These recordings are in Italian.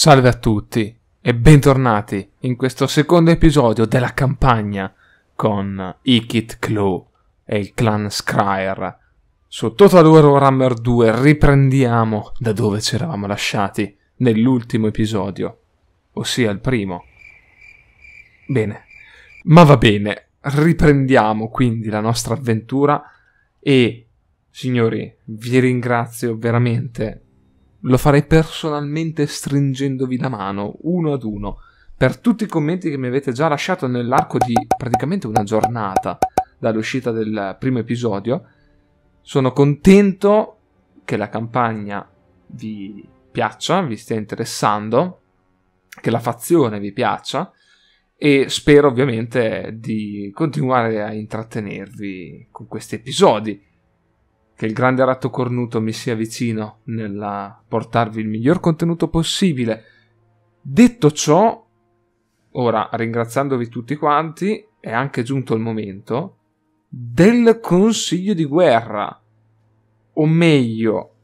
Salve a tutti e bentornati in questo secondo episodio della campagna con Ikit Claw e il clan Scryer. Su Total Warhammer 2 riprendiamo da dove ci eravamo lasciati nell'ultimo episodio, ossia il primo. Bene, ma va bene, riprendiamo quindi la nostra avventura e, signori, vi ringrazio veramente lo farei personalmente stringendovi la mano, uno ad uno, per tutti i commenti che mi avete già lasciato nell'arco di praticamente una giornata dall'uscita del primo episodio. Sono contento che la campagna vi piaccia, vi stia interessando, che la fazione vi piaccia e spero ovviamente di continuare a intrattenervi con questi episodi che il grande ratto cornuto mi sia vicino nel portarvi il miglior contenuto possibile. Detto ciò, ora ringraziandovi tutti quanti, è anche giunto il momento del consiglio di guerra. O meglio,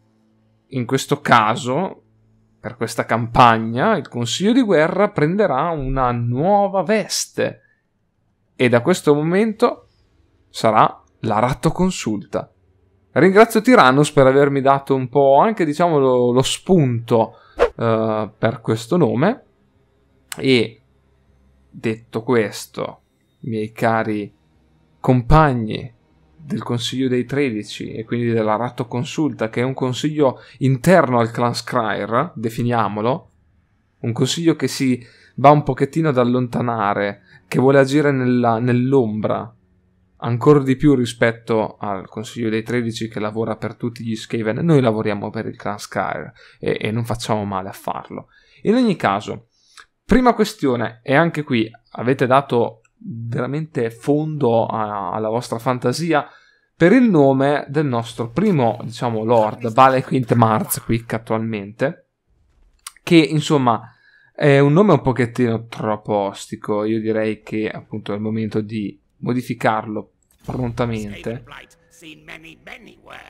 in questo caso, per questa campagna, il consiglio di guerra prenderà una nuova veste. E da questo momento sarà la ratto consulta. Ringrazio Tyrannus per avermi dato un po' anche diciamo lo, lo spunto uh, per questo nome e detto questo, miei cari compagni del Consiglio dei 13 e quindi della Ratto Consulta, che è un consiglio interno al clan Scryr, definiamolo, un consiglio che si va un pochettino ad allontanare, che vuole agire nella, nell'ombra ancora di più rispetto al Consiglio dei 13 che lavora per tutti gli Skaven, noi lavoriamo per il clan Skyr e, e non facciamo male a farlo. In ogni caso, prima questione, e anche qui avete dato veramente fondo a, alla vostra fantasia per il nome del nostro primo, diciamo, Lord, Vale Quint qui attualmente, che insomma è un nome un pochettino troppo ostico, io direi che appunto è il momento di modificarlo prontamente.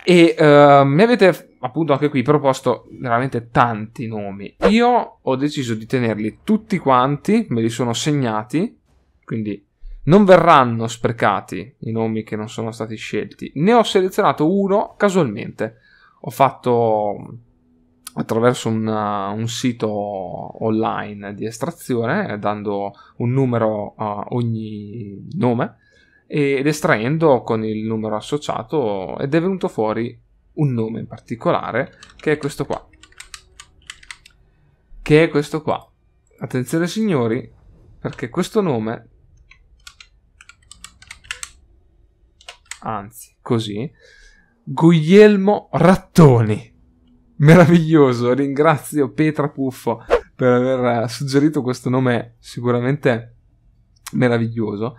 E uh, mi avete appunto anche qui proposto veramente tanti nomi. Io ho deciso di tenerli tutti quanti, me li sono segnati, quindi non verranno sprecati i nomi che non sono stati scelti. Ne ho selezionato uno casualmente. Ho fatto attraverso una, uh, un sito online di estrazione, eh, dando un numero a ogni nome ed estraendo con il numero associato ed è venuto fuori un nome in particolare che è questo qua che è questo qua attenzione signori perché questo nome anzi così Guglielmo Rattoni meraviglioso ringrazio Petra Puffo per aver suggerito questo nome sicuramente meraviglioso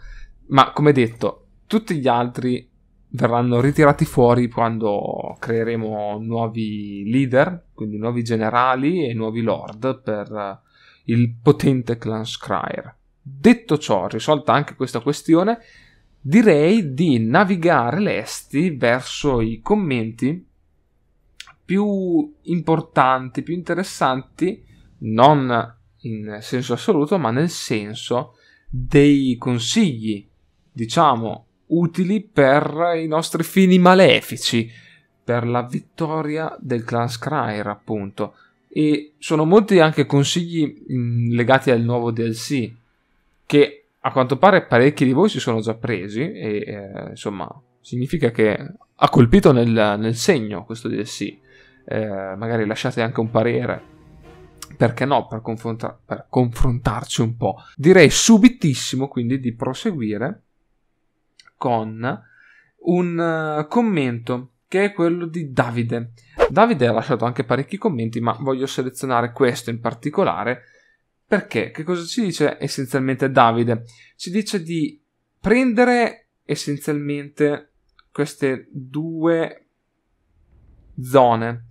ma come detto, tutti gli altri verranno ritirati fuori quando creeremo nuovi leader, quindi nuovi generali e nuovi lord per eh, il potente clan Scryer. Detto ciò, risolta anche questa questione, direi di navigare lesti verso i commenti più importanti, più interessanti, non in senso assoluto, ma nel senso dei consigli diciamo, utili per i nostri fini malefici, per la vittoria del clan Scryr, appunto. E sono molti anche consigli mh, mm, legati al nuovo DLC, che a quanto pare parecchi di voi si sono già presi, e eh, insomma, significa che ha colpito nel, nel segno questo DLC. Eh, magari lasciate anche un parere perché no, per, confronta- per, confrontarci un po'. Direi subitissimo quindi di proseguire con un eh, commento che è quello di Davide. Davide ha lasciato anche parecchi commenti, ma voglio selezionare questo in particolare perché che cosa ci dice essenzialmente Davide? Ci dice di prendere essenzialmente queste due zone,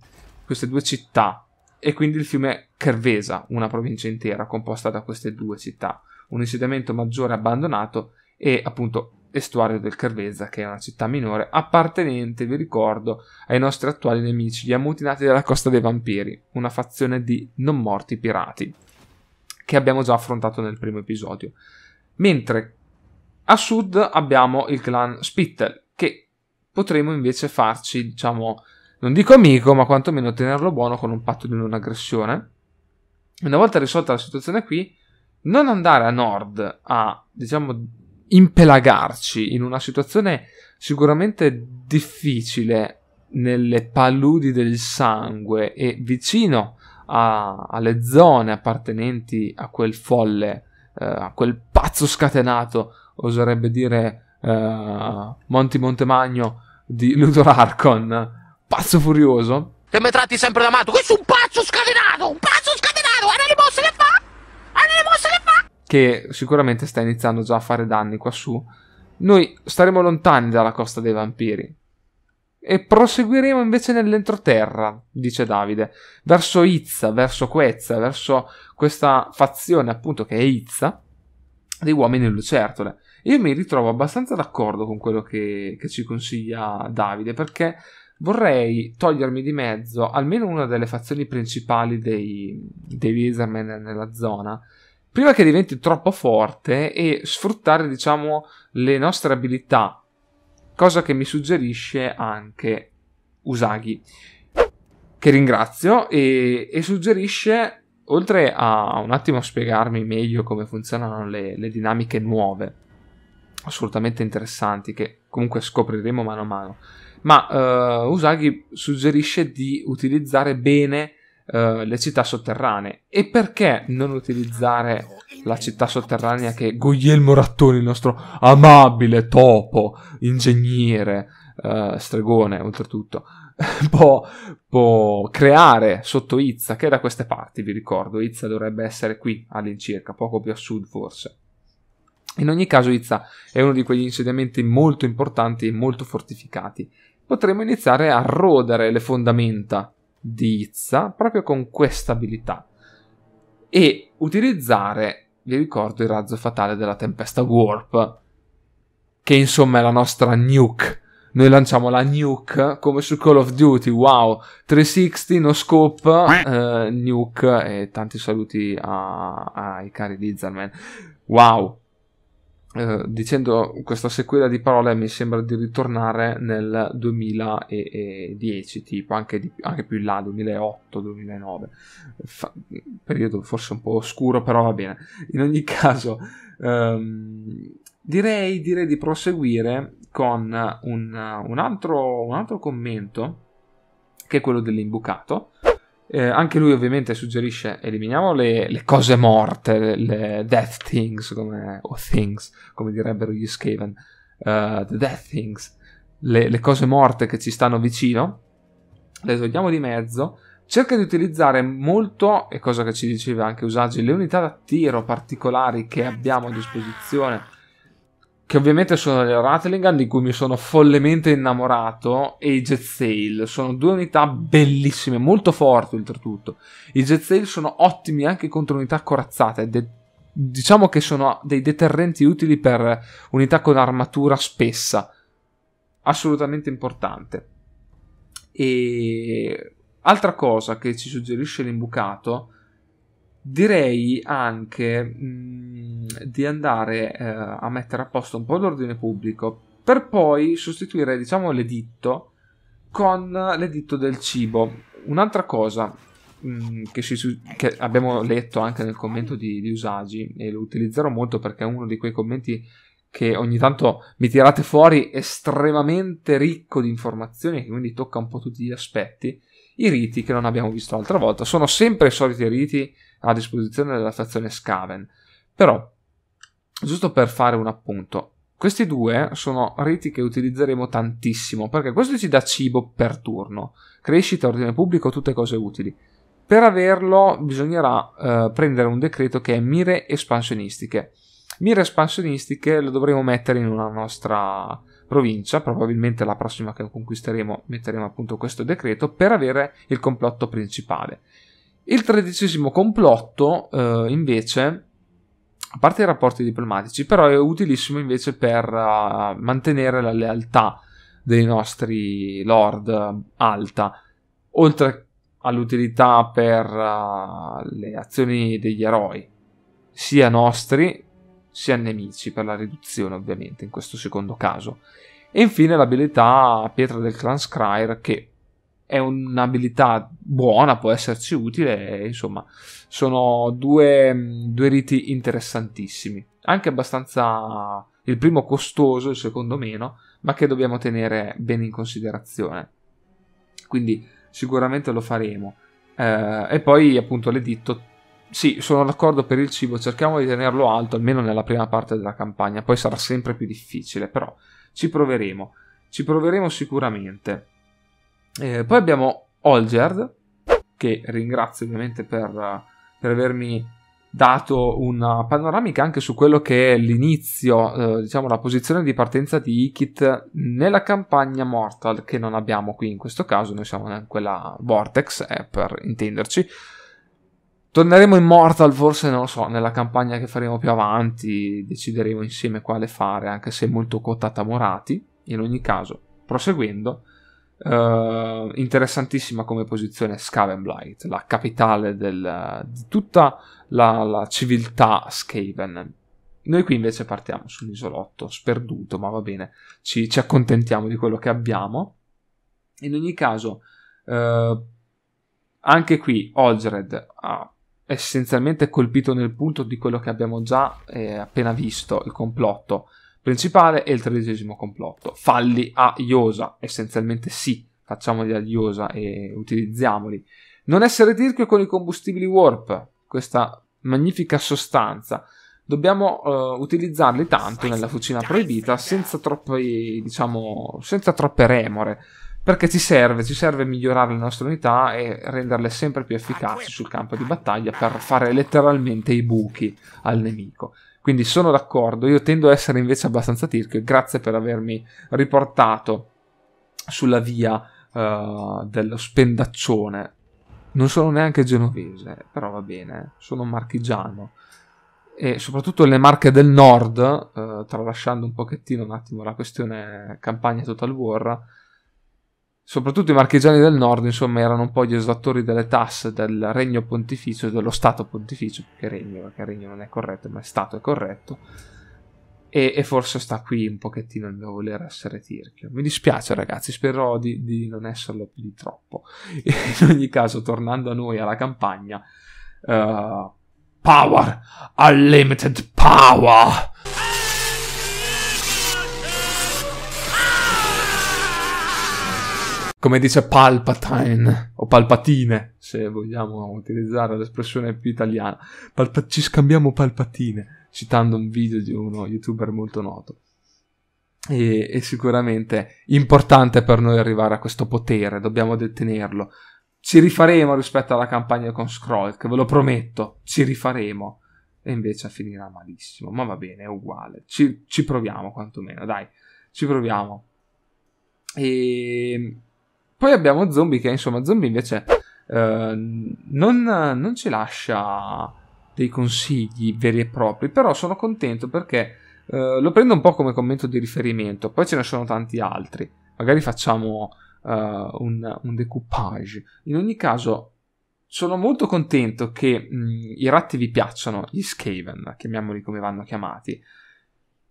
queste due città e quindi il fiume Cervesa, una provincia intera composta da queste due città, un insediamento maggiore abbandonato e appunto estuario del Cerveza, che è una città minore appartenente, vi ricordo, ai nostri attuali nemici, gli ammutinati della Costa dei Vampiri, una fazione di non morti pirati, che abbiamo già affrontato nel primo episodio. Mentre a sud abbiamo il clan Spittel, che potremo invece farci, diciamo, non dico amico, ma quantomeno tenerlo buono con un patto di non aggressione. Una volta risolta la situazione qui, non andare a nord a, diciamo, impelagarci in una situazione sicuramente difficile nelle paludi del sangue e vicino a, alle zone appartenenti a quel folle, eh, a quel pazzo scatenato, oserebbe dire eh, Monti Montemagno di Luthor Arcon, pazzo furioso. Che mi tratti sempre da matto, questo è un pazzo scatenato, un pazzo scatenato, era che sicuramente sta iniziando già a fare danni qua su, noi staremo lontani dalla costa dei vampiri. E proseguiremo invece nell'entroterra, dice Davide, verso Izza, verso Quezza, verso questa fazione appunto che è Izza, dei uomini e lucertole. Io mi ritrovo abbastanza d'accordo con quello che, che ci consiglia Davide, perché vorrei togliermi di mezzo almeno una delle fazioni principali dei, dei Lizardmen nella zona, prima che diventi troppo forte e sfruttare, diciamo, le nostre abilità, cosa che mi suggerisce anche Usagi, che ringrazio e, e suggerisce, oltre a un attimo spiegarmi meglio come funzionano le, le dinamiche nuove, assolutamente interessanti, che comunque scopriremo mano a mano, ma uh, Usagi suggerisce di utilizzare bene eh, le città sotterranee. E perché non utilizzare la città sotterranea che Guglielmo Rattoni, il nostro amabile topo, ingegnere, uh, stregone oltretutto, può, può, creare sotto Izza, che è da queste parti, vi ricordo, Izza dovrebbe essere qui all'incirca, poco più a sud forse. In ogni caso Izza è uno di quegli insediamenti molto importanti e molto fortificati. Potremmo iniziare a rodere le fondamenta di Izza proprio con questa abilità e utilizzare, vi ricordo, il razzo fatale della tempesta Warp, che insomma è la nostra nuke. Noi lanciamo la nuke come su Call of Duty, wow, 360, no scope, eh, nuke e tanti saluti a, ai cari Lizardman. Wow, eh, dicendo questa sequela di parole mi sembra di ritornare nel 2010, tipo anche, di, anche più in là, 2008-2009, Fa, periodo forse un po' oscuro, però va bene. In ogni caso, um, direi, direi, di proseguire con un, un, altro, un altro commento, che è quello dell'imbucato. Eh, anche lui ovviamente suggerisce eliminiamo le, le cose morte, le death things, come, o things, come direbbero gli Skaven, uh, the death things, le, le cose morte che ci stanno vicino, le togliamo di mezzo, cerca di utilizzare molto, e cosa che ci diceva anche Usagi, le unità da tiro particolari che abbiamo a disposizione che ovviamente sono le Rattlingham di cui mi sono follemente innamorato e i Jet Sail sono due unità bellissime molto forti oltretutto i Jet Sail sono ottimi anche contro unità corazzate de- diciamo che sono dei deterrenti utili per unità con armatura spessa assolutamente importante e altra cosa che ci suggerisce l'imbucato direi anche mh, mm, di andare eh, a mettere a posto un po' l'ordine pubblico per poi sostituire diciamo l'editto con l'editto del cibo un'altra cosa mh, mm, che, si, che, abbiamo letto anche nel commento di, di, Usagi e lo utilizzerò molto perché è uno di quei commenti che ogni tanto mi tirate fuori estremamente ricco di informazioni che quindi tocca un po' tutti gli aspetti i riti che non abbiamo visto l'altra volta sono sempre i soliti riti a disposizione della stazione Scaven. Però, giusto per fare un appunto, questi due sono riti che utilizzeremo tantissimo, perché questo ci dà cibo per turno, crescita, ordine pubblico, tutte cose utili. Per averlo bisognerà eh, prendere un decreto che è mire espansionistiche. Mire espansionistiche lo dovremo mettere in una nostra provincia, probabilmente la prossima che conquisteremo metteremo appunto questo decreto per avere il complotto principale. Il tredicesimo complotto, eh, invece, a parte i rapporti diplomatici, però è utilissimo invece per uh, mantenere la lealtà dei nostri lord eh, alta, oltre all'utilità per uh, le azioni degli eroi, sia nostri sia nemici, per la riduzione ovviamente in questo secondo caso. E infine l'abilità Pietra del Clan Scryre che è un'abilità buona, può esserci utile, insomma, sono due, mm, due, riti interessantissimi. Anche abbastanza il primo costoso, il secondo meno, ma che dobbiamo tenere bene in considerazione. Quindi sicuramente lo faremo. Eh, e poi appunto l'editto. Sì, sono d'accordo per il cibo, cerchiamo di tenerlo alto almeno nella prima parte della campagna, poi sarà sempre più difficile, però ci proveremo, ci proveremo sicuramente. Eh, poi abbiamo Olgerd, che ringrazio ovviamente per, per, avermi dato una panoramica anche su quello che è l'inizio, eh, diciamo la posizione di partenza di Ikit nella campagna Mortal, che non abbiamo qui in questo caso, noi siamo in quella Vortex, eh, per intenderci. Torneremo in Mortal, forse non lo so, nella campagna che faremo più avanti, decideremo insieme quale fare, anche se molto cotata Morati. In ogni caso, proseguendo, Uh, interessantissima come posizione Scavenblight, la capitale del, di tutta la, la, civiltà Skaven. Noi qui invece partiamo su un isolotto sperduto, ma va bene, ci, ci, accontentiamo di quello che abbiamo. In ogni caso, uh, anche qui Olgered ha essenzialmente colpito nel punto di quello che abbiamo già eh, appena visto, il complotto principale e il tredicesimo complotto. Falli a Iosa, essenzialmente sì, facciamoli a Iosa e utilizziamoli. Non essere tirchio con i combustibili warp, questa magnifica sostanza. Dobbiamo uh, utilizzarli tanto nella fucina proibita senza, troppi, diciamo, senza troppe remore perché ci serve, ci serve migliorare le nostre unità e renderle sempre più efficaci sul campo di battaglia per fare letteralmente i buchi al nemico. Quindi sono d'accordo, io tendo a essere invece abbastanza tirchio. Grazie per avermi riportato sulla via uh, eh, dello spendaccione. Non sono neanche genovese, però va bene, sono marchigiano. E soprattutto le marche del nord, uh, tralasciando un pochettino un attimo la questione campagna Total War, soprattutto i marchigiani del nord, insomma, erano un po' gli esattori delle tasse del regno pontificio, dello Stato pontificio, che regno, perché regno non è corretto, ma è Stato è corretto. E, e, forse sta qui un pochettino il mio voler essere tirchio. Mi dispiace ragazzi, spero di, di non esserlo più di troppo. in ogni caso, tornando a noi, alla campagna, uh, Power! Unlimited Power! come dice Palpatine, o Palpatine, se vogliamo utilizzare l'espressione più italiana. Palpa- ci scambiamo Palpatine, citando un video di uno youtuber molto noto. E, e sicuramente importante per noi arrivare a questo potere, dobbiamo detenerlo. Ci rifaremo rispetto alla campagna con Scroll, ve lo prometto, ci rifaremo. E invece finirà malissimo, ma va bene, è uguale. Ci, ci proviamo quantomeno, dai, ci proviamo. E poi abbiamo Zombie che, insomma, Zombie invece eh, non, non, ci lascia dei consigli veri e propri, però sono contento perché eh, lo prendo un po' come commento di riferimento, poi ce ne sono tanti altri, magari facciamo eh, un, un decoupage. In ogni caso, sono molto contento che mh, mm, i ratti vi piacciono, gli Skaven, chiamiamoli come vanno chiamati,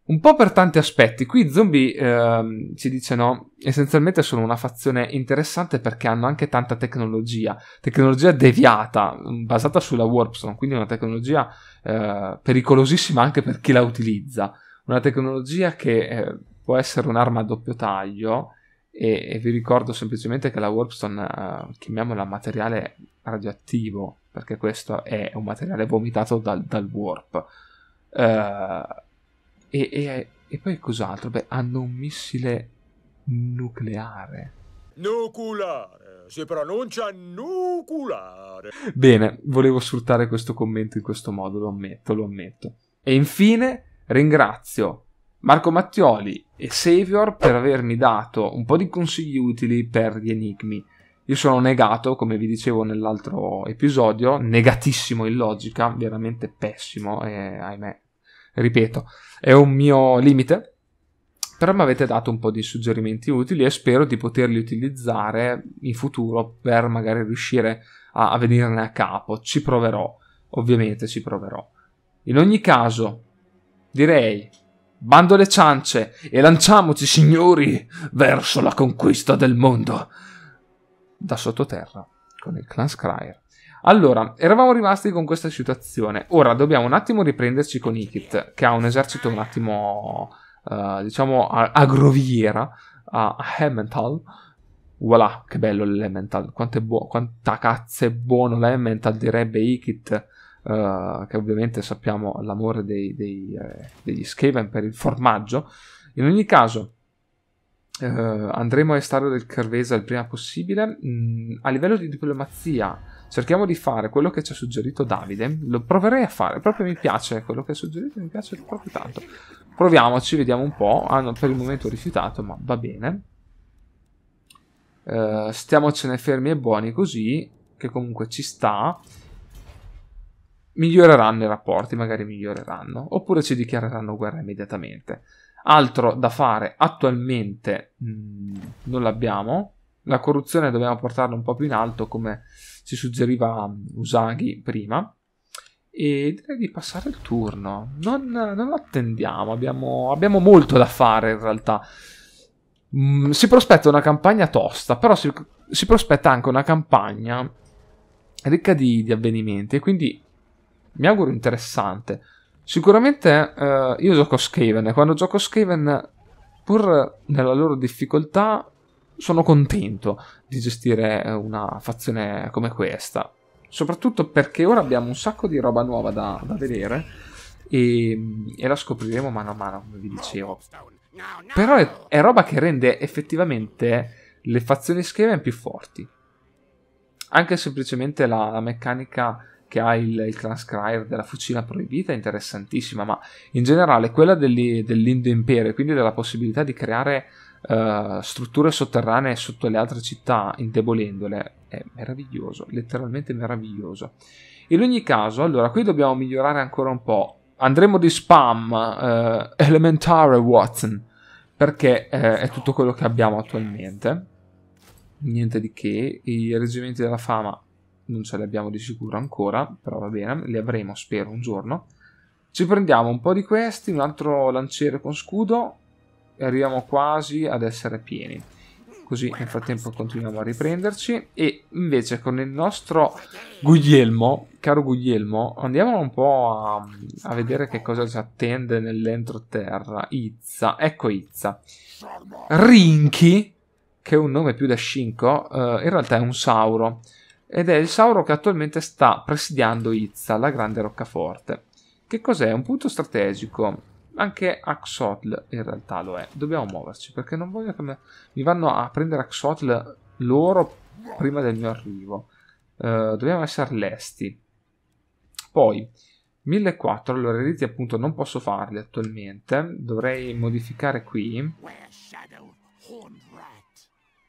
un po' per tanti aspetti, qui i zombie, ehm, ci dicono, essenzialmente sono una fazione interessante perché hanno anche tanta tecnologia, tecnologia deviata, mm, basata sulla Warpstone, quindi una tecnologia eh, pericolosissima anche per chi la utilizza, una tecnologia che eh, può essere un'arma a doppio taglio e, e vi ricordo semplicemente che la Warpstone, eh, chiamiamola materiale radioattivo, perché questo è un materiale vomitato dal, dal Warp. Uh, e, e, e poi cos'altro? Beh, hanno un missile nucleare. Nuculare, si pronuncia nuculare. Bene, volevo sfruttare questo commento in questo modo, lo ammetto, lo ammetto. E infine ringrazio Marco Mattioli e Savior per avermi dato un po' di consigli utili per gli enigmi. Io sono negato, come vi dicevo nell'altro episodio, negatissimo in logica, veramente pessimo e ahimè ripeto, è un mio limite, però mi avete dato un po' di suggerimenti utili e spero di poterli utilizzare in futuro per magari riuscire a, a venirne a capo. Ci proverò, ovviamente ci proverò. In ogni caso, direi Bando le ciance e lanciamoci, signori, verso la conquista del mondo. Da sottoterra, con il clan Scryer. Allora, eravamo rimasti con questa situazione. Ora dobbiamo un attimo riprenderci con Ikit, che ha un esercito un attimo, uh, diciamo, agroviera a, a Hemental. Voilà, che bello l'Elemental. Quanto è buono, quanta cazzo è buono l'Elemental, direbbe Ikit. Uh, che ovviamente sappiamo l'amore dei, dei, eh, degli Skaven per il formaggio. In ogni caso, uh, andremo a estare del Carvesa il prima possibile. Mm, a livello di diplomazia, cerchiamo di fare quello che ci ha suggerito Davide. Lo proverei a fare, proprio mi piace quello che ha suggerito, mi piace proprio tanto. Proviamoci, vediamo un po'. Hanno ah, per il momento rifiutato, ma va bene. Uh, stiamocene fermi e buoni così, che comunque ci sta. Miglioreranno i rapporti, magari miglioreranno, oppure ci dichiareranno guerra immediatamente. Altro da fare attualmente mh, mm, non l'abbiamo. La corruzione dobbiamo portarla un po' più in alto come ci suggeriva mm, Usaghi prima. E direi di passare il turno. Non, non attendiamo, abbiamo, abbiamo molto da fare in realtà. Mm, si prospetta una campagna tosta, però si, si prospetta anche una campagna ricca di, di, avvenimenti quindi mi auguro interessante. Sicuramente eh, io gioco Skaven e quando gioco Skaven, pur nella loro difficoltà, sono contento di gestire eh, una fazione come questa. Soprattutto perché ora abbiamo un sacco di roba nuova da, da vedere e, mm, e, la scopriremo mano a mano, come vi dicevo. Però è, è roba che rende effettivamente le fazioni Skaven più forti. Anche semplicemente la, la meccanica che ha il, il transcriber della fucina proibita è interessantissima, ma in generale quella dell'Indo Impero, e quindi della possibilità di creare eh, strutture sotterranee sotto le altre città, indebolendole, è meraviglioso, letteralmente meraviglioso. In ogni caso, allora, qui dobbiamo migliorare ancora un po'. Andremo di spam uh, elementare Watson, perché uh, è tutto quello che abbiamo attualmente. Niente di che, i reggimenti della fama non ce li abbiamo di sicuro ancora, però va bene, li avremo spero un giorno. Ci prendiamo un po' di questi, un altro lanciere con scudo, arriviamo quasi ad essere pieni così nel frattempo continuiamo a riprenderci e invece con il nostro Guglielmo, caro Guglielmo, andiamo un po' a, a vedere che cosa ci attende nell'entroterra. Izza, ecco Izza. Rinky che è un nome più da scinco, eh, in realtà è un sauro ed è il sauro che attualmente sta presidiando Izza, la grande roccaforte. Che cos'è? Un punto strategico anche Axotl in realtà lo è. Dobbiamo muoverci perché non voglio che me... mi vanno a prendere Axotl loro prima del mio arrivo. Uh, dobbiamo essere lesti. Poi 1400, allora i riti appunto non posso farli attualmente. Dovrei modificare qui.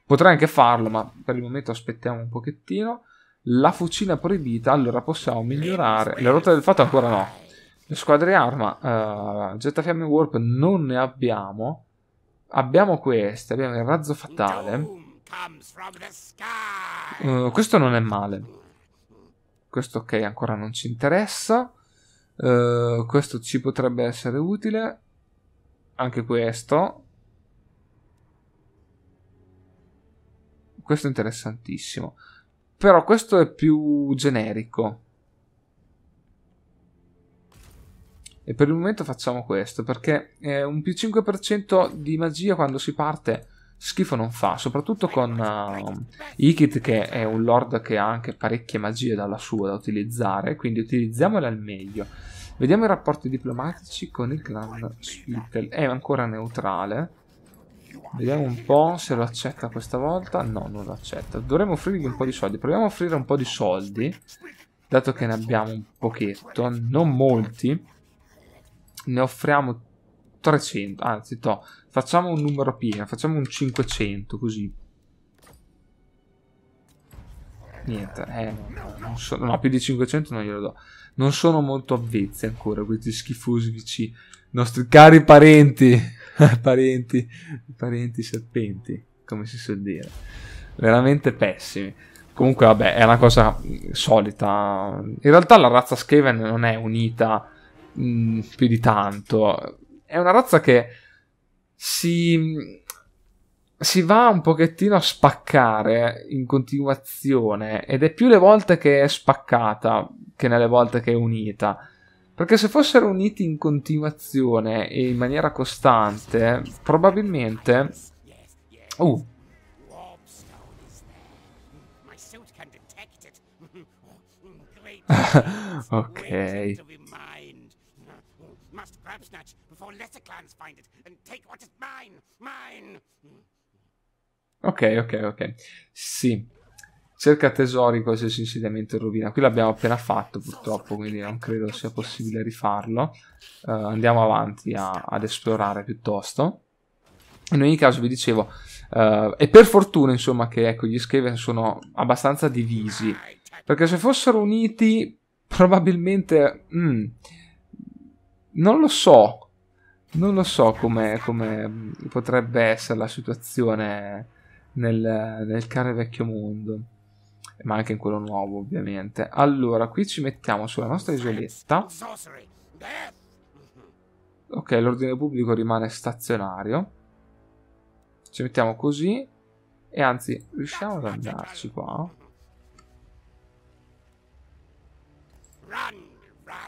Potrei anche farlo, ma per il momento aspettiamo un pochettino. La fucina proibita, allora possiamo migliorare. La rotta del fatto ancora no le squadre arma, uh, eh, gettafiamme warp non ne abbiamo. Abbiamo queste, abbiamo il razzo fatale. Uh, questo non è male. Questo ok, ancora non ci interessa. Uh, questo ci potrebbe essere utile. Anche questo. Questo è interessantissimo. Però questo è più generico. E per il momento facciamo questo, perché eh, un più 5% di magia quando si parte schifo non fa, soprattutto con uh, Ikit che è un lord che ha anche parecchie magie dalla sua da utilizzare, quindi utilizziamole al meglio. Vediamo i rapporti diplomatici con il clan Spittel, è ancora neutrale. Vediamo un po' se lo accetta questa volta. No, non lo accetta. Dovremmo offrirgli un po' di soldi. Proviamo a offrire un po' di soldi, dato che ne abbiamo un pochetto, non molti ne offriamo 300, anzi, to, facciamo un numero pieno, facciamo un 500, così. Niente, eh, non so, no, più di 500 non glielo do. Non sono molto avvezzi ancora questi schifosi vicini. Nostri cari parenti, parenti, parenti serpenti, come si suol dire. Veramente pessimi. Comunque, vabbè, è una cosa solita. In realtà la razza Skaven non è unita mh, mm, più di tanto. È una razza che si, si va un pochettino a spaccare in continuazione ed è più le volte che è spaccata che nelle volte che è unita. Perché se fossero uniti in continuazione e in maniera costante, probabilmente... Uh, ok. Crabsnatch before lesser clans find it and take what is mine, mine. Ok, ok, ok. Sì. Cerca tesori in qualsiasi insediamento in rovina. Qui l'abbiamo appena fatto purtroppo, quindi non credo sia possibile rifarlo. Uh, andiamo avanti a, ad esplorare piuttosto. In ogni caso vi dicevo, uh, eh, e per fortuna insomma che ecco, gli Skaven sono abbastanza divisi, perché se fossero uniti probabilmente... Mm, non lo so, non lo so come, potrebbe essere la situazione nel, nel care vecchio mondo, ma anche in quello nuovo ovviamente. Allora, qui ci mettiamo sulla nostra isoletta. Ok, l'ordine pubblico rimane stazionario. Ci mettiamo così. E anzi, riusciamo ad andarci qua?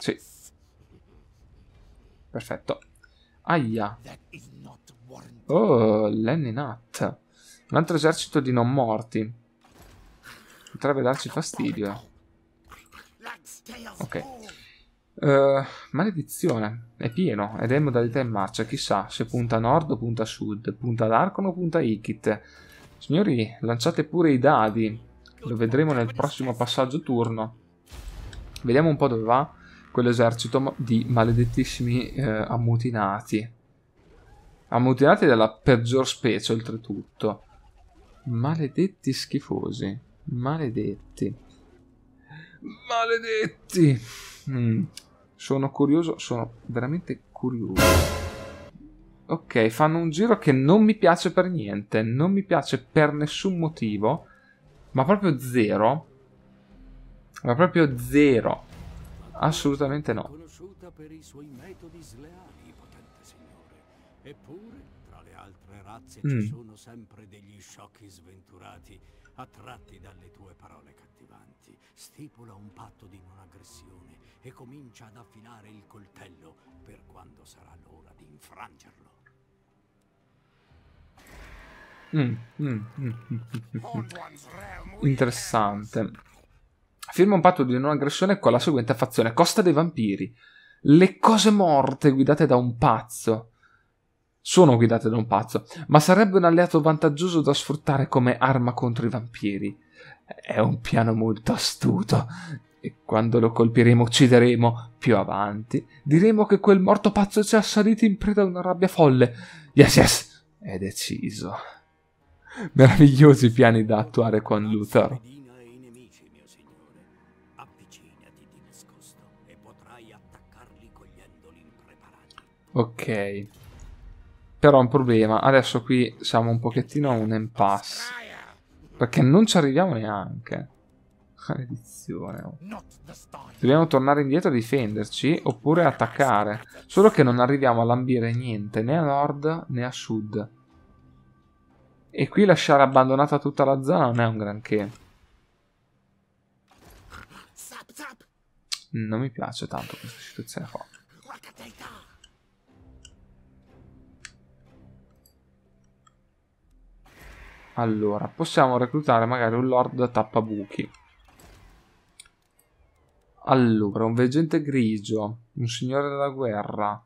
Sì, perfetto. Aia. Oh, Lenny Nut. Un altro esercito di non morti. Potrebbe darci fastidio. Ok. Uh, maledizione. È pieno ed è in modalità in marcia. Chissà se punta a nord o punta a sud. Punta ad Arcon o punta a Ikit. Signori, lanciate pure i dadi. Lo vedremo nel prossimo passaggio turno. Vediamo un po' dove va quell'esercito di maledettissimi eh, ammutinati. Ammutinati della peggior specie, oltretutto. Maledetti schifosi. Maledetti. Maledetti! Mm. Sono curioso, sono veramente curioso. Ok, fanno un giro che non mi piace per niente, non mi piace per nessun motivo, ma proprio zero. Ma proprio zero. Assolutamente no. Conosciuta per i suoi metodi sleali, potente signore. Eppure, tra le altre razze mm. ci sono sempre degli sciocchi sventurati, attratti dalle tue parole cattivanti. Stipula un patto di non aggressione e comincia ad affilare il coltello per quando sarà l'ora di infrangerlo. Mm, mm, mm, mm, mm oh, Interessante firma un patto di non aggressione con la seguente fazione: Costa dei Vampiri. Le cose morte guidate da un pazzo sono guidate da un pazzo, ma sarebbe un alleato vantaggioso da sfruttare come arma contro i vampiri. È un piano molto astuto. E quando lo colpiremo, uccideremo più avanti. Diremo che quel morto pazzo ci ha assalito in preda a una rabbia folle. Yes, yes, è deciso. Meravigliosi piani da attuare con Luthor. Ok. Però ho un problema. Adesso qui siamo un pochettino a un impasse. Perché non ci arriviamo neanche. Maledizione. Dobbiamo tornare indietro a difenderci oppure attaccare. Solo che non arriviamo a lambire niente, né a nord né a sud. E qui lasciare abbandonata tutta la zona non è un granché. Non mi piace tanto questa situazione qua. Allora, possiamo reclutare magari un lord da tappabuchi. Allora, un veggente grigio, un signore della guerra,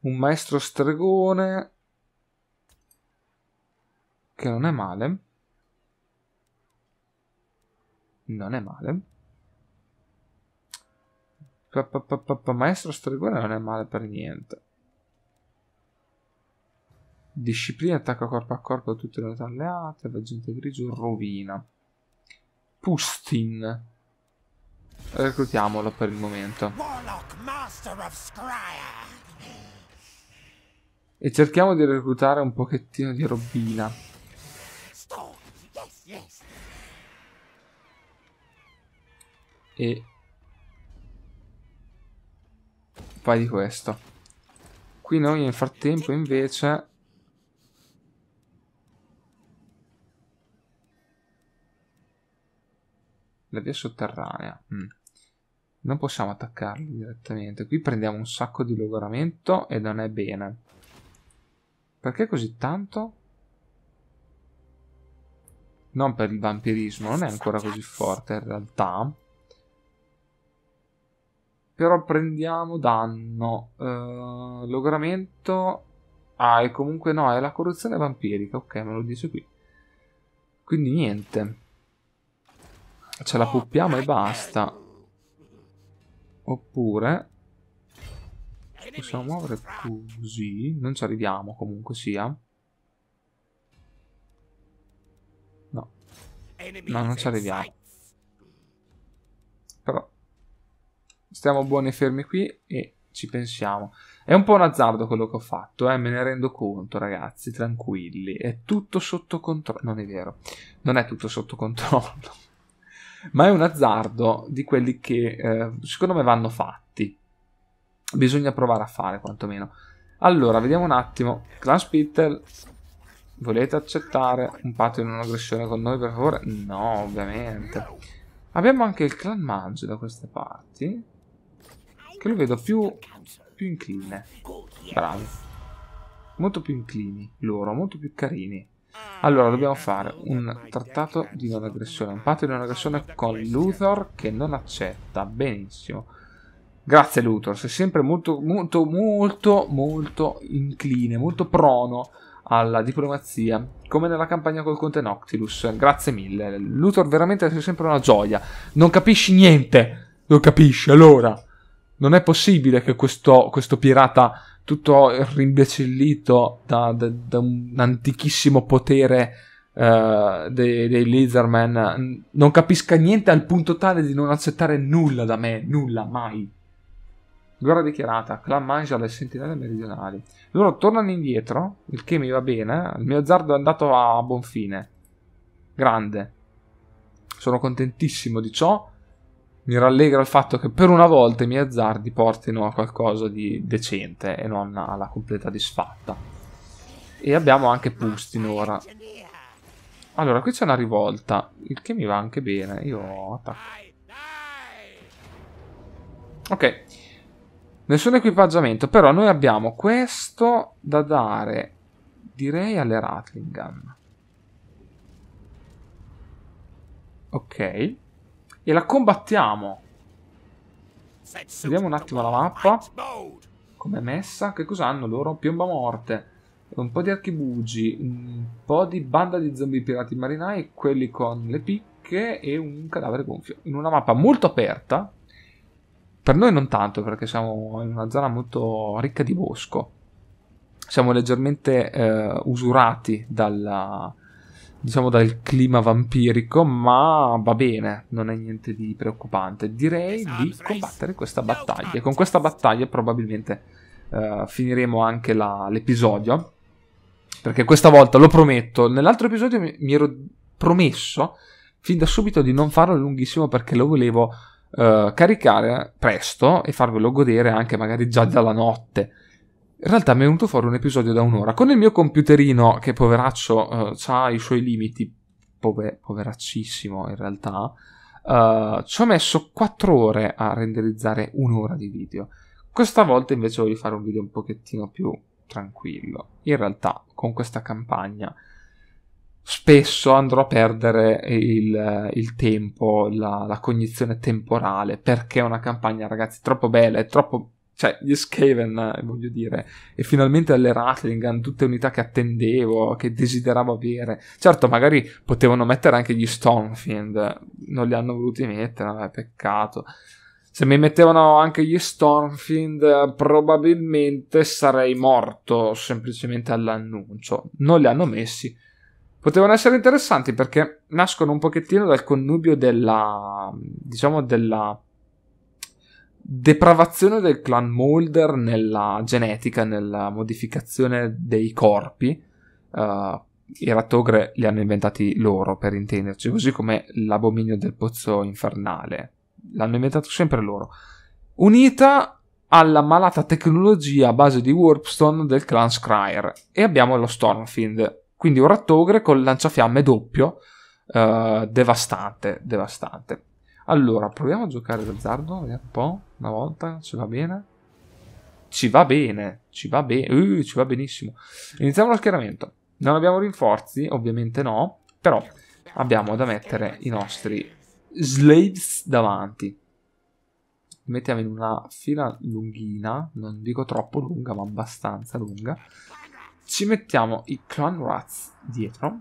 un maestro stregone, che non è male. Non è male. P -p -p maestro stregone non è male per niente. Disciplina attacco corpo a corpo a tutte le nostre alleate. la gente grigio rovina. Pustin. Reclutiamolo per il momento. E cerchiamo di reclutare un pochettino di robina. E fai di questo. Qui noi nel frattempo invece la via sotterranea. Mm. Non possiamo attaccarli direttamente. Qui prendiamo un sacco di logoramento e non è bene. Perché così tanto? Non per il vampirismo, non è ancora così forte in realtà. Però prendiamo danno. Uh, logoramento... Ah, e comunque no, è la corruzione vampirica. Ok, me lo dice qui. Quindi niente. Ce la puppiamo e basta. Oppure... Possiamo muovere così. Non ci arriviamo comunque sia. No. No, non ci arriviamo. Però... Stiamo buoni e fermi qui e ci pensiamo. È un po' un azzardo quello che ho fatto, eh? me ne rendo conto, ragazzi, tranquilli. È tutto sotto controllo. Non è vero, non è tutto sotto controllo ma è un azzardo di quelli che eh, secondo me vanno fatti. Bisogna provare a fare quantomeno. Allora, vediamo un attimo. Clan Spittel, volete accettare un patto in aggressione con noi per favore? No, ovviamente. Abbiamo anche il clan Mage da queste parti, che lo vedo più, più incline. Bravi. Molto più inclini loro, molto più carini. Allora, dobbiamo fare un trattato di non aggressione, un patto di non aggressione con Luthor che non accetta. Benissimo. Grazie Luthor, sei sempre molto, molto, molto, molto incline, molto prono alla diplomazia, come nella campagna col conte Noctilus. Grazie mille. Luthor veramente sei sempre una gioia. Non capisci niente. Non capisci, allora. Non è possibile che questo, questo pirata tutto rimbecillito da, da, da un antichissimo potere uh, dei, dei Lizardman. Non capisca niente al punto tale di non accettare nulla da me, nulla, mai. Guerra dichiarata, clan mangia le sentinelle meridionali. Loro tornano indietro, il che mi va bene, il mio azzardo è andato a buon fine. Grande. Sono contentissimo di ciò mi rallegra il fatto che per una volta i miei azzardi portino a qualcosa di decente e non alla completa disfatta. E abbiamo anche Pustin ora. Allora, qui c'è una rivolta, il che mi va anche bene. Io attacco. Ok. Nessun equipaggiamento, però noi abbiamo questo da dare, direi, alle Rattlingham. Ok. E la combattiamo. Vediamo un attimo la mappa. Com'è messa? Che cosa hanno loro? Piomba morte. Un po' di archibugi. Un po' di banda di zombie pirati marinai. Quelli con le picche. E un cadavere gonfio. In una mappa molto aperta. Per noi non tanto perché siamo in una zona molto ricca di bosco. Siamo leggermente eh, usurati dalla, diciamo dal clima vampirico, ma va bene, non è niente di preoccupante. Direi di combattere questa battaglia. Con questa battaglia probabilmente uh, finiremo anche l'episodio, perché questa volta lo prometto, nell'altro episodio mi, mi, ero promesso fin da subito di non farlo lunghissimo perché lo volevo uh, caricare presto e farvelo godere anche magari già dalla notte in realtà mi è venuto fuori un episodio da un'ora. Con il mio computerino, che poveraccio uh, eh, ha i suoi limiti, pove- poveraccissimo in realtà, uh, ci ho messo 4 ore a renderizzare un'ora di video. Questa volta invece voglio fare un video un pochettino più tranquillo. In realtà, con questa campagna, spesso andrò a perdere il, il tempo, la, la cognizione temporale, perché è una campagna, ragazzi, troppo bella, è troppo cioè, gli Skaven, eh, voglio dire, e finalmente alle Rattlingan, tutte unità che attendevo, che desideravo avere. Certo, magari potevano mettere anche gli Stormfiend, non li hanno voluti mettere, vabbè, peccato. Se mi mettevano anche gli Stormfind, probabilmente sarei morto semplicemente all'annuncio. Non li hanno messi. Potevano essere interessanti perché nascono un pochettino dal connubio della, diciamo, della depravazione del clan Mulder nella genetica, nella modificazione dei corpi. Uh, I rattogre li hanno inventati loro, per intenderci, così come l'abominio del pozzo infernale. L'hanno inventato sempre loro. Unita alla malata tecnologia a base di Warpstone del clan Scryer. E abbiamo lo Stormfiend, quindi un rattogre con lanciafiamme doppio, uh, devastante, devastante. Allora, proviamo a giocare d'azzardo, vediamo un po', una volta, ci va bene. Ci va bene, ci va bene, uh, ci va benissimo. Iniziamo lo schieramento. Non abbiamo rinforzi, ovviamente no, però abbiamo da mettere i nostri slaves davanti. mettiamo in una fila lunghina, non dico troppo lunga, ma abbastanza lunga. Ci mettiamo i clan rats dietro,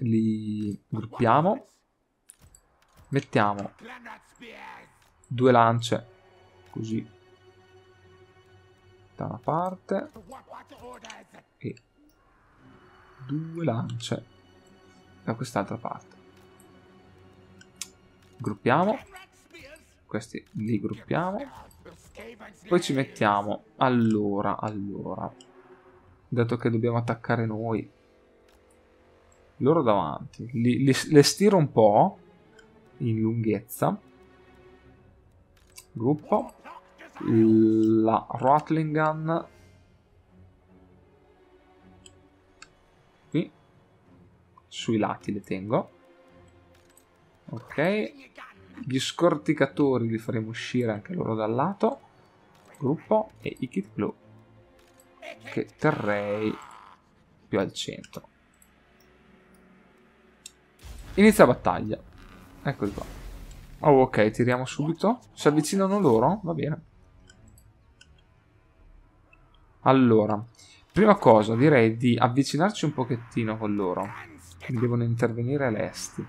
li gruppiamo Mettiamo due lance, così, da una parte e due lance da quest'altra parte. Gruppiamo, questi li gruppiamo, poi ci mettiamo, allora, allora, dato che dobbiamo attaccare noi, loro davanti, li, li, le stiro un po', in lunghezza. Gruppo. La Rattling Gun. Qui. Sui lati le tengo. Ok. Gli scorticatori li faremo uscire anche loro dal lato. Gruppo. E i kit blu. Che terrei più al centro. Inizia la battaglia. Eccoli qua. Oh, ok, tiriamo subito. Si avvicinano loro? Va bene. Allora, prima cosa direi di avvicinarci un pochettino con loro. Quindi Devono intervenire lesti.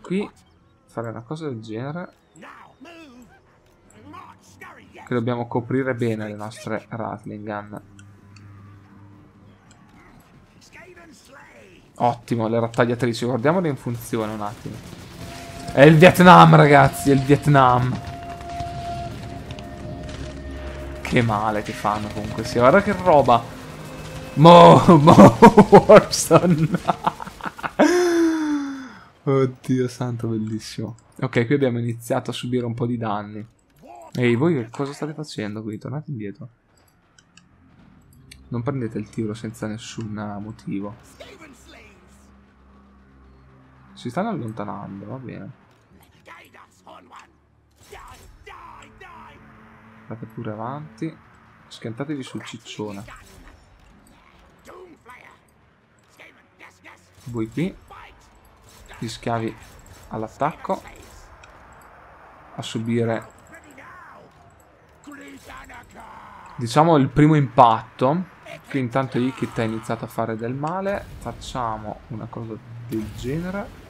Qui fare una cosa del genere. Che dobbiamo coprire bene le nostre Rattling Gun. Ottimo, le rattagliatrici, guardiamole in funzione un attimo. È il Vietnam, ragazzi, è il Vietnam. Che male che fanno comunque sia. Guarda che roba. Mo, mo, Warson. Oddio santo, bellissimo. Ok, qui abbiamo iniziato a subire un po' di danni. Ehi, voi cosa state facendo qui? Tornate indietro. Non prendete il tiro senza nessun eh, motivo. Si stanno allontanando, va bene. Andate pure avanti. Schiantatevi sul ciccione. Voi qui. Gli schiavi all'attacco. A subire... Diciamo il primo impatto. Qui intanto Ikita ha iniziato a fare del male. Facciamo una cosa del genere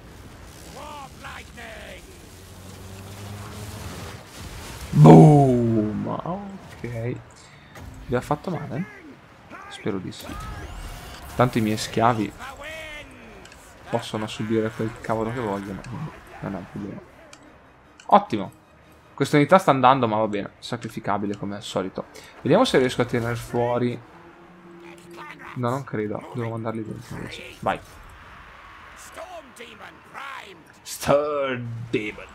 Boom! Ok. Vi ha fatto male? Spero di sì. Tanto i miei schiavi possono subire quel cavolo che vogliono. Non è un problema. Ottimo. Questa unità sta andando, ma va bene. Sacrificabile come al solito. Vediamo se riesco a tirare fuori... No, non credo. Devo mandarli dentro invece. Vai. Storm Demon.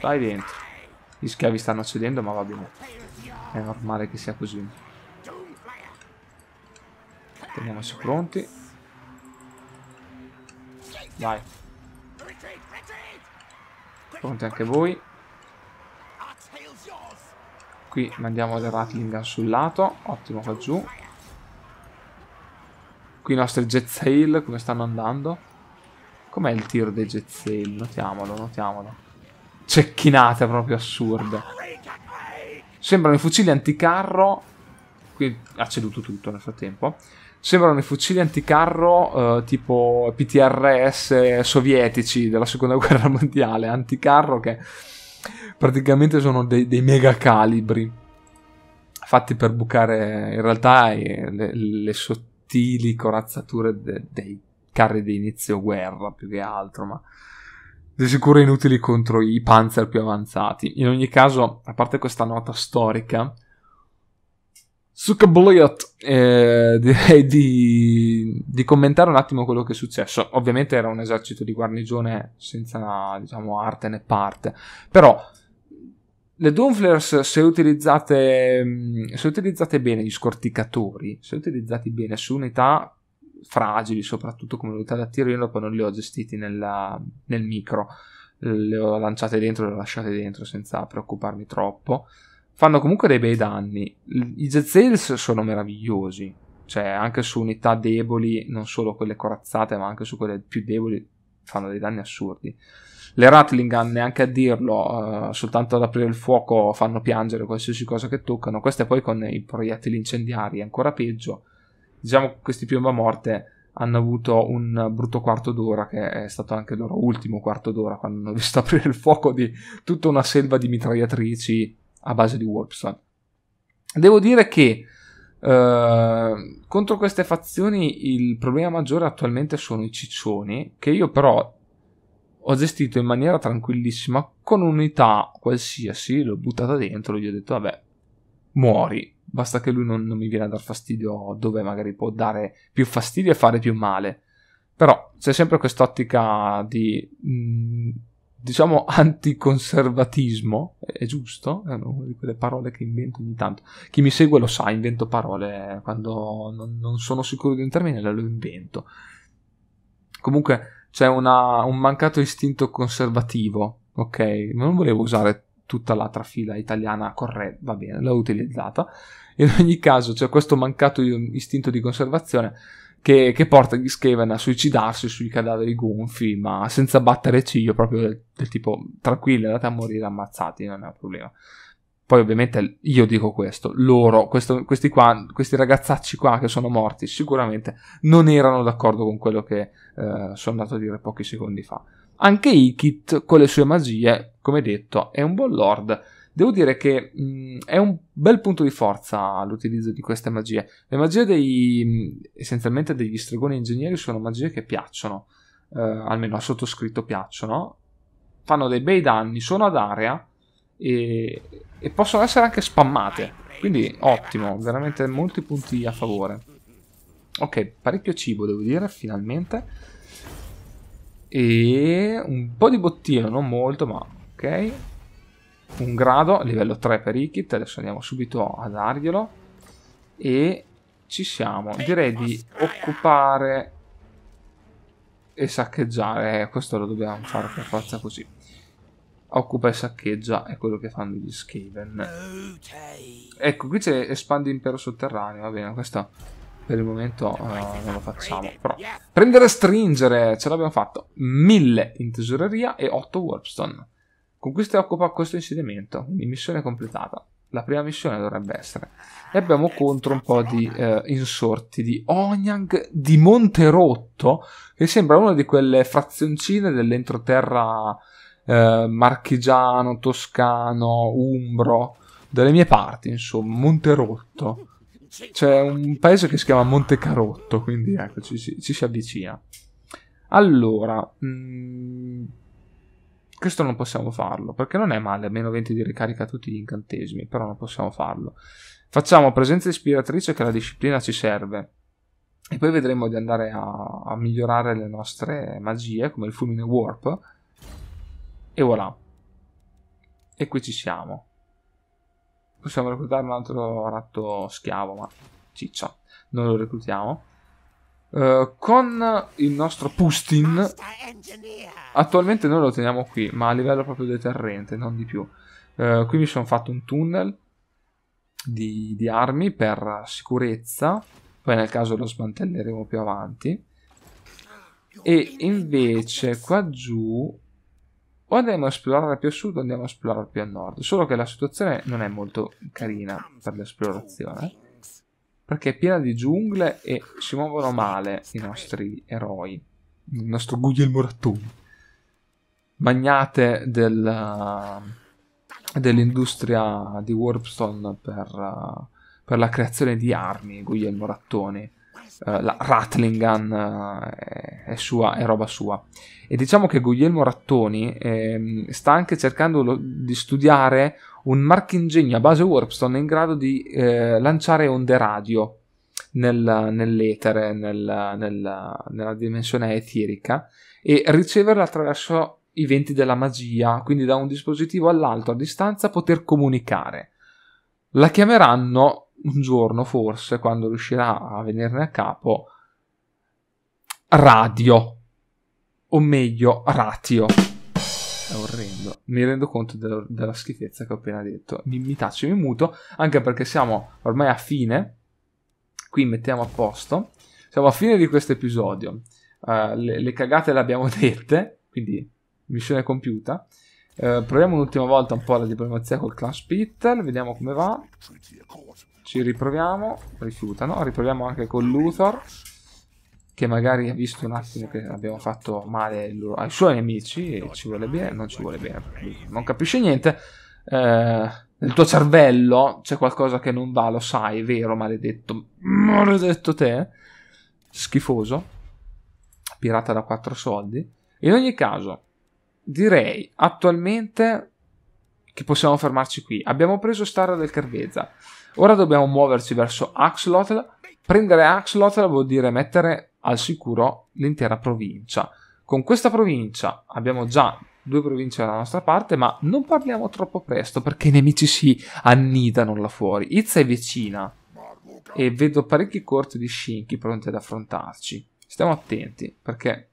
Vai dentro. Gli schiavi stanno cedendo, ma va bene. È normale che sia così. Teniamoci pronti. Vai. Pronti anche voi. Qui mandiamo le Ratlingan sul lato. Ottimo qua giù. Qui i nostri Jet Sail, come stanno andando? Com'è il tiro dei Jet Sail? Notiamolo, notiamolo cecchinata proprio assurda. Sembrano i fucili anticarro. Qui ha ceduto tutto nel frattempo. Sembrano i fucili anticarro eh, tipo PTRS sovietici della seconda guerra mondiale. Anticarro che praticamente sono dei, dei mega calibri fatti per bucare in realtà le, le sottili corazzature de, dei carri di inizio guerra più che altro. Ma di sicuro inutili contro i panzer più avanzati. In ogni caso, a parte questa nota storica, Sukabuliot, eh, direi di, di, commentare un attimo quello che è successo. Ovviamente era un esercito di guarnigione senza, diciamo, arte né parte, però le Doomflares, se utilizzate, mm, se utilizzate bene gli scorticatori, se utilizzati bene su unità fragili, soprattutto come l'Italia a Tirreno, poi non li ho gestiti nella, nel micro, le ho lanciate dentro, le ho lasciate dentro senza preoccuparmi troppo. Fanno comunque dei bei danni. I Jezels sono meravigliosi, cioè anche su unità deboli, non solo quelle corazzate, ma anche su quelle più deboli, fanno dei danni assurdi. Le Ratlingan, neanche a dirlo, uh, soltanto ad aprire il fuoco fanno piangere qualsiasi cosa che toccano. Queste poi con i proiettili incendiari, è ancora peggio diciamo questi piomba morte hanno avuto un brutto quarto d'ora che è stato anche il loro ultimo quarto d'ora quando hanno visto aprire il fuoco di tutta una selva di mitragliatrici a base di Warpstone. Devo dire che eh, contro queste fazioni il problema maggiore attualmente sono i ciccioni che io però ho gestito in maniera tranquillissima con un'unità qualsiasi, l'ho buttata dentro, gli ho detto vabbè, muori, basta che lui non, non mi viene a dar fastidio dove magari può dare più fastidio e fare più male. Però c'è sempre quest'ottica di, mh, mm, diciamo, anticonservatismo, è giusto, è una di quelle parole che invento ogni tanto. Chi mi segue lo sa, invento parole, quando non, non sono sicuro di un termine lo invento. Comunque c'è una, un mancato istinto conservativo, ok? Ma Non volevo usare tutta la trafila italiana corretta, va bene, l'ho utilizzata. In ogni caso c'è questo mancato istinto di conservazione che, che porta gli Skaven a suicidarsi sui cadaveri gonfi, ma senza battere ciglio, proprio del, del tipo tranquilli, andate a morire ammazzati, non è un problema. Poi ovviamente io dico questo, loro, questo, questi, qua, questi ragazzacci qua che sono morti sicuramente non erano d'accordo con quello che eh, sono andato a dire pochi secondi fa. Anche Ikit con le sue magie, come detto, è un buon lord. Devo dire che mh, mm, è un bel punto di forza l'utilizzo di queste magie. Le magie dei, mh, mm, essenzialmente degli stregoni ingegneri sono magie che piacciono, eh, almeno a sottoscritto piacciono, fanno dei bei danni, sono ad area e, e possono essere anche spammate. Quindi ottimo, veramente molti punti a favore. Ok, parecchio cibo devo dire, finalmente. E un po' di bottino, non molto, ma ok. Un grado, livello 3 per Ikit, adesso andiamo subito a darglielo. E ci siamo. Direi di occupare e saccheggiare. Eh, questo lo dobbiamo fare per forza così. Occupa e saccheggia è quello che fanno gli Skaven. Ecco, qui c'è espandi impero sotterraneo, va bene, questo per il momento uh, non lo facciamo. Però prendere e stringere, ce l'abbiamo fatto. 1000 in tesoreria e 8 warpstone. Conquista e occupa questo insediamento, quindi missione completata. La prima missione dovrebbe essere. E abbiamo contro un po' di eh, insorti di Onyang di Monterotto, che sembra una di quelle frazioncine dell'entroterra eh, marchigiano, toscano, umbro, dalle mie parti, insomma, Monterotto c'è un paese che si chiama Monte Carotto, quindi ecco, ci, ci, ci si avvicina. Allora, mh, mm, questo non possiamo farlo, perché non è male, a meno 20 di ricarica tutti gli incantesimi, però non possiamo farlo. Facciamo presenza ispiratrice che la disciplina ci serve. E poi vedremo di andare a, a migliorare le nostre magie, come il fulmine warp. E voilà. E qui ci siamo. Possiamo reclutare un altro ratto schiavo, ma ciccia, non lo reclutiamo. Uh, con il nostro Pustin attualmente noi lo teniamo qui ma a livello proprio deterrente non di più uh, qui mi sono fatto un tunnel di, di, armi per sicurezza poi nel caso lo smantelleremo più avanti ah, e invece qua giù o andremo a esplorare più a sud o andiamo a esplorare più a nord. Solo che la situazione non è molto carina per l'esplorazione. Perché è piena di giungle e si muovono male i nostri eroi. Il nostro Guglielmo Rattoni. Magnate del, eh, dell'industria di Warpstone per, eh, per, la creazione di armi, Guglielmo Rattoni. Uh, la Rattlingan uh, è, sua, è roba sua. E diciamo che Guglielmo Rattoni eh, sta anche cercando lo, di studiare un marchingegno a base Warpstone in grado di eh, lanciare onde radio nel, nell'etere, nel, nel, nella dimensione eterica e riceverle attraverso i venti della magia, quindi da un dispositivo all'altro a distanza poter comunicare. La chiameranno un giorno forse, quando riuscirà a venirne a capo, radio, o meglio ratio. È orrendo, mi rendo conto dello, della schifezza che ho appena detto. Mi, mi taccio, mi muto, anche perché siamo ormai a fine, qui mettiamo a posto, siamo a fine di questo episodio. Uh, le, le, cagate le abbiamo dette, quindi missione compiuta. Uh, proviamo un'ultima volta un po' la diplomazia col Clash Pit, vediamo come va. Ci riproviamo, rifiutano, riproviamo anche con Luthor, che magari ha visto un attimo che abbiamo fatto male ai suoi amici. e ci vuole bene, non ci vuole bene, non capisce niente. Eh, nel tuo cervello c'è qualcosa che non va, lo sai, vero, maledetto, maledetto te, schifoso, pirata da quattro soldi. In ogni caso, direi attualmente che possiamo fermarci qui. Abbiamo preso Star del Carvezza. Ora dobbiamo muoverci verso Axlotl. Prendere Axlotl vuol dire mettere al sicuro l'intera provincia. Con questa provincia abbiamo già due province dalla nostra parte, ma non parliamo troppo presto perché i nemici si annidano là fuori. Izza è vicina e vedo parecchi corti di Shinki pronti ad affrontarci. Stiamo attenti perché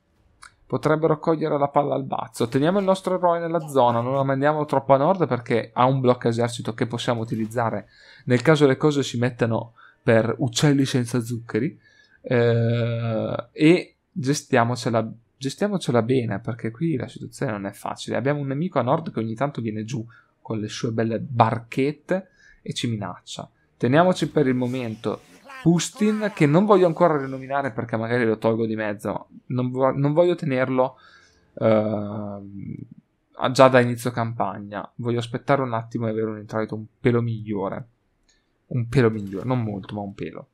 potrebbero cogliere la palla al bazzo. Teniamo il nostro eroe nella zona, non la mandiamo troppo a nord perché ha un blocco esercito che possiamo utilizzare nel caso le cose si mettano per uccelli senza zuccheri eh, e gestiamocela, gestiamocela bene perché qui la situazione non è facile. Abbiamo un nemico a nord che ogni tanto viene giù con le sue belle barchette e ci minaccia. Teniamoci per il momento Pustin, che non voglio ancora rinominare perché magari lo tolgo di mezzo, non, vo- non voglio tenerlo eh, già da inizio campagna, voglio aspettare un attimo e avere un introito un pelo migliore un pelo migliore, non molto, ma un pelo.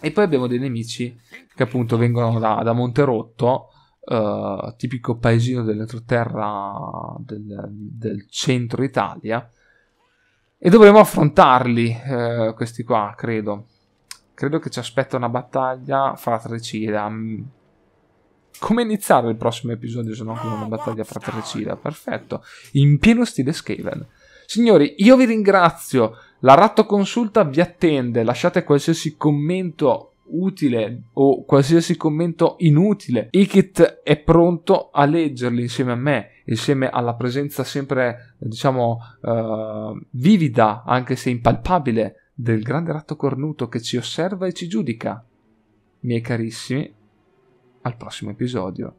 E poi abbiamo dei nemici che appunto vengono da, da Monterotto, eh, tipico paesino dell'entroterra del, del, centro Italia, e dovremo affrontarli, eh, questi qua, credo. Credo che ci aspetta una battaglia fratricida. Come iniziare il prossimo episodio se non con una battaglia fratricida? Perfetto, in pieno stile Skaven. Signori, io vi ringrazio la ratto consulta vi attende, lasciate qualsiasi commento utile o qualsiasi commento inutile. Ikit è pronto a leggerli insieme a me, insieme alla presenza sempre, diciamo, eh, vivida, anche se impalpabile, del grande ratto cornuto che ci osserva e ci giudica. Miei carissimi, al prossimo episodio.